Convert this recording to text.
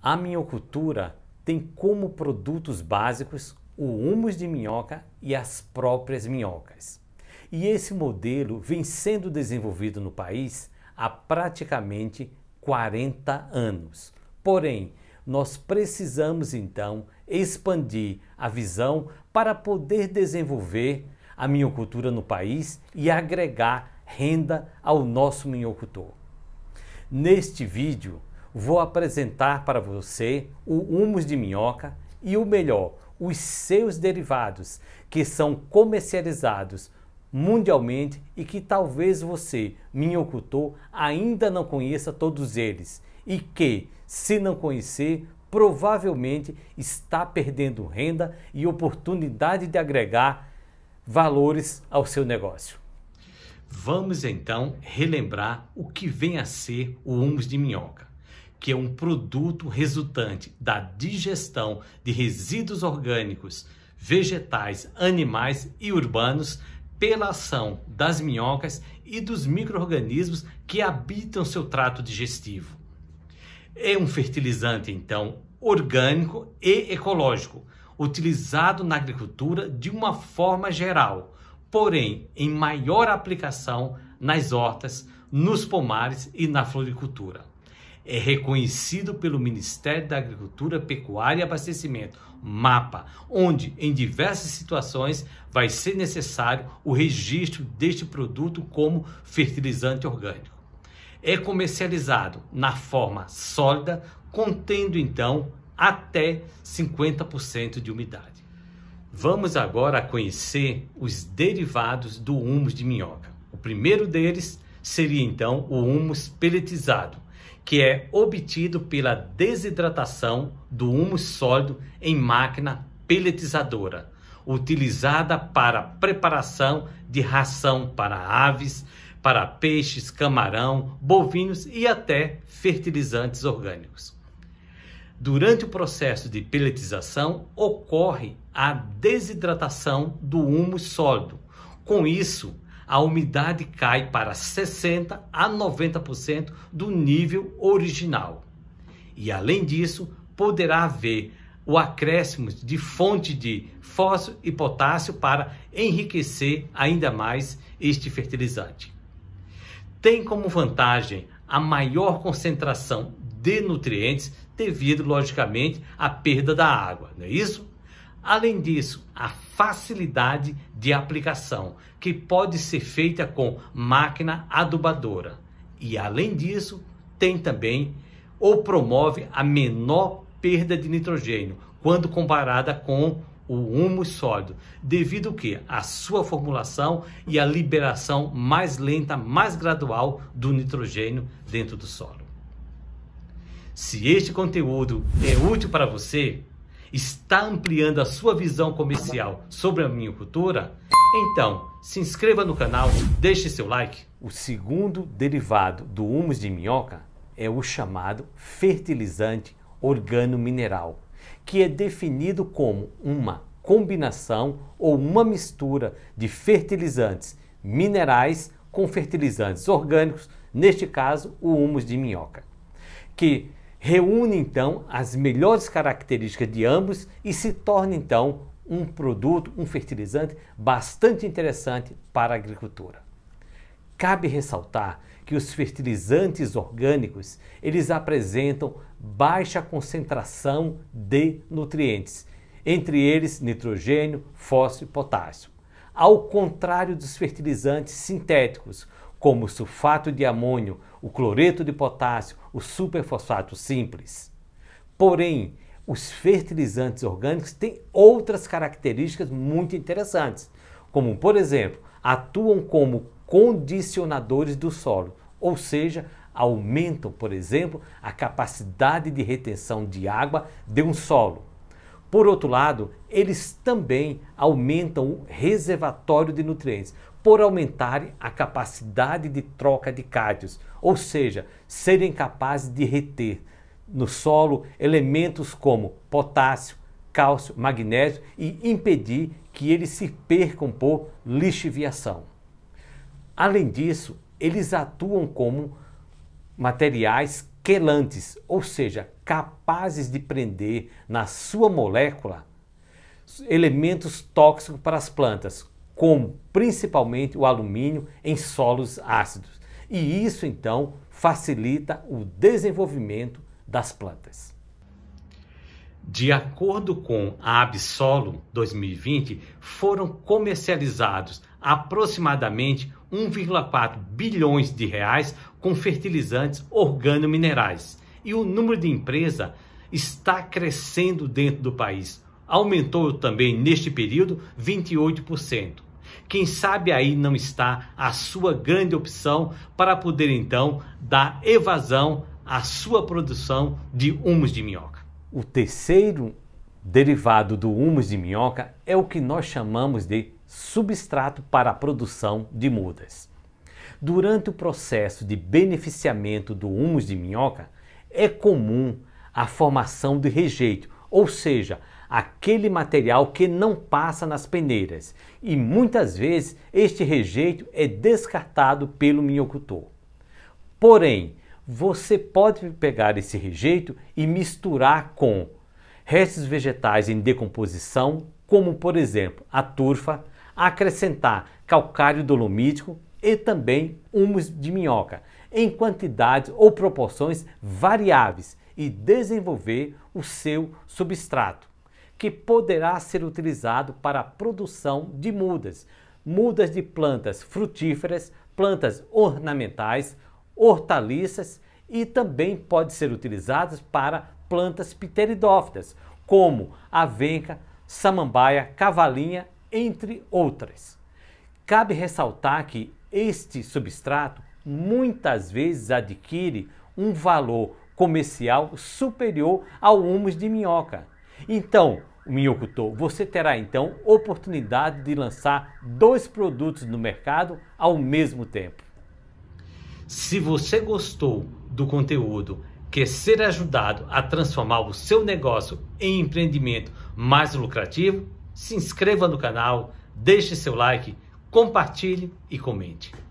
A minhocultura tem como produtos básicos o humus de minhoca e as próprias minhocas. E esse modelo vem sendo desenvolvido no país há praticamente 40 anos. Porém, nós precisamos então expandir a visão para poder desenvolver a minhocultura no país e agregar renda ao nosso minhocultor. Neste vídeo, vou apresentar para você o humus de minhoca e o melhor, os seus derivados, que são comercializados mundialmente e que talvez você, minhocultor, ainda não conheça todos eles e que, se não conhecer, provavelmente está perdendo renda e oportunidade de agregar valores ao seu negócio. Vamos então relembrar o que vem a ser o humus de minhoca que é um produto resultante da digestão de resíduos orgânicos, vegetais, animais e urbanos pela ação das minhocas e dos micro-organismos que habitam seu trato digestivo. É um fertilizante, então, orgânico e ecológico, utilizado na agricultura de uma forma geral, porém em maior aplicação nas hortas, nos pomares e na floricultura é reconhecido pelo Ministério da Agricultura, Pecuária e Abastecimento, MAPA, onde em diversas situações vai ser necessário o registro deste produto como fertilizante orgânico. É comercializado na forma sólida, contendo então até 50% de umidade. Vamos agora conhecer os derivados do humus de minhoca. O primeiro deles seria então o humus peletizado, que é obtido pela desidratação do húmus sólido em máquina pelletizadora, utilizada para preparação de ração para aves, para peixes, camarão, bovinos e até fertilizantes orgânicos. Durante o processo de pelletização, ocorre a desidratação do húmus sólido. Com isso, a umidade cai para 60 a 90% do nível original. E além disso, poderá haver o acréscimo de fonte de fósforo e potássio para enriquecer ainda mais este fertilizante. Tem como vantagem a maior concentração de nutrientes devido, logicamente, à perda da água, não é isso? Além disso, a facilidade de aplicação, que pode ser feita com máquina adubadora. E além disso, tem também ou promove a menor perda de nitrogênio quando comparada com o humus sólido, devido que a sua formulação e a liberação mais lenta, mais gradual do nitrogênio dentro do solo. Se este conteúdo é útil para você, está ampliando a sua visão comercial sobre a minhocultura? Então, se inscreva no canal, deixe seu like. O segundo derivado do humus de minhoca é o chamado fertilizante organo-mineral, que é definido como uma combinação ou uma mistura de fertilizantes minerais com fertilizantes orgânicos, neste caso o humus de minhoca, que Reúne então as melhores características de ambos e se torna então um produto, um fertilizante bastante interessante para a agricultura. Cabe ressaltar que os fertilizantes orgânicos, eles apresentam baixa concentração de nutrientes, entre eles nitrogênio, fósforo e potássio. Ao contrário dos fertilizantes sintéticos, como o sulfato de amônio, o cloreto de potássio, o superfosfato simples. Porém, os fertilizantes orgânicos têm outras características muito interessantes, como, por exemplo, atuam como condicionadores do solo, ou seja, aumentam, por exemplo, a capacidade de retenção de água de um solo. Por outro lado, eles também aumentam o reservatório de nutrientes, por aumentarem a capacidade de troca de cátions, ou seja, serem capazes de reter no solo elementos como potássio, cálcio, magnésio e impedir que eles se percam por lixiviação. Além disso, eles atuam como materiais quelantes, ou seja, capazes de prender na sua molécula elementos tóxicos para as plantas, como principalmente o alumínio em solos ácidos. E isso então facilita o desenvolvimento das plantas. De acordo com a Absolo 2020, foram comercializados aproximadamente 1,4 bilhões de reais com fertilizantes organominerais. E o número de empresas está crescendo dentro do país. Aumentou também neste período 28%. Quem sabe aí não está a sua grande opção para poder então dar evasão à sua produção de humus de minhoca. O terceiro derivado do humus de minhoca é o que nós chamamos de substrato para a produção de mudas. Durante o processo de beneficiamento do humus de minhoca, é comum a formação de rejeito, ou seja, aquele material que não passa nas peneiras e muitas vezes este rejeito é descartado pelo minhocultor. Porém, você pode pegar esse rejeito e misturar com restos vegetais em decomposição, como por exemplo a turfa, acrescentar calcário dolomítico e também humus de minhoca, em quantidades ou proporções variáveis e desenvolver o seu substrato que poderá ser utilizado para a produção de mudas, mudas de plantas frutíferas, plantas ornamentais, hortaliças e também pode ser utilizadas para plantas pteridófitas, como avenca, samambaia, cavalinha, entre outras. Cabe ressaltar que este substrato muitas vezes adquire um valor comercial superior ao humus de minhoca, então, Minhokuto, você terá então oportunidade de lançar dois produtos no mercado ao mesmo tempo. Se você gostou do conteúdo, quer ser ajudado a transformar o seu negócio em empreendimento mais lucrativo, se inscreva no canal, deixe seu like, compartilhe e comente.